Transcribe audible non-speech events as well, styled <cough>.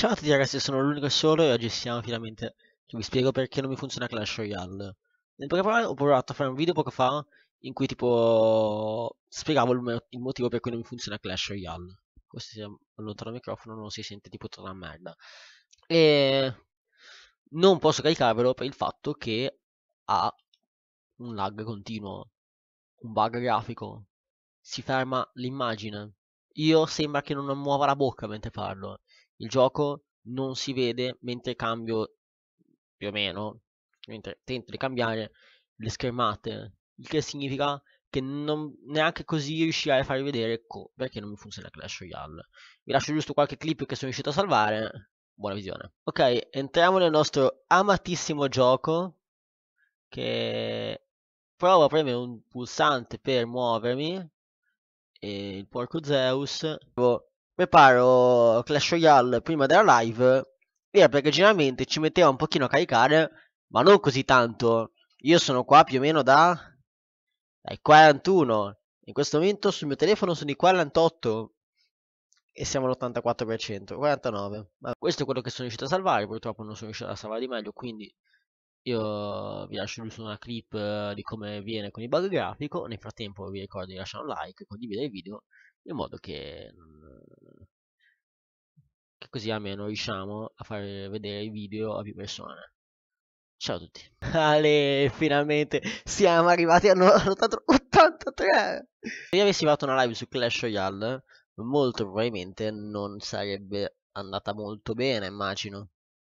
Ciao a tutti ragazzi, sono l'unico solo e oggi siamo finalmente che vi spiego perché non mi funziona Clash Royale. Nel poche ho provato a fare un video poco fa in cui tipo spiegavo il, il motivo per cui non mi funziona Clash Royale. Questo si allontana il microfono, non si sente tipo tutta una merda. E non posso caricarvelo per il fatto che ha un lag continuo, un bug grafico, si ferma l'immagine. Io sembra che non muova la bocca mentre parlo il gioco non si vede mentre cambio più o meno, mentre tento di cambiare le schermate, il che significa che non neanche così riuscirei a farvi vedere co- perché non mi funziona Clash Royale. Vi lascio giusto qualche clip che sono riuscito a salvare. Buona visione. Ok, entriamo nel nostro amatissimo gioco che provo a premere un pulsante per muovermi e il porco Zeus preparo Clash Royale prima della live era perché generalmente ci metteva un pochino a caricare, ma non così tanto. Io sono qua più o meno da... dai 41. In questo momento sul mio telefono sono i 48 e siamo all'84%, 49. Ma questo è quello che sono riuscito a salvare, purtroppo non sono riuscito a salvare di meglio, quindi io vi lascio giusto una clip eh, di come viene con il bug grafico, nel frattempo vi ricordo di lasciare un like, e condividere il video, in modo che mm, così almeno riusciamo a far vedere i video a più persone. Ciao a tutti. <laughs> Ale, finalmente siamo arrivati al 83. Se io avessi fatto una live su Clash Royale, molto probabilmente non sarebbe andata molto bene, immagino.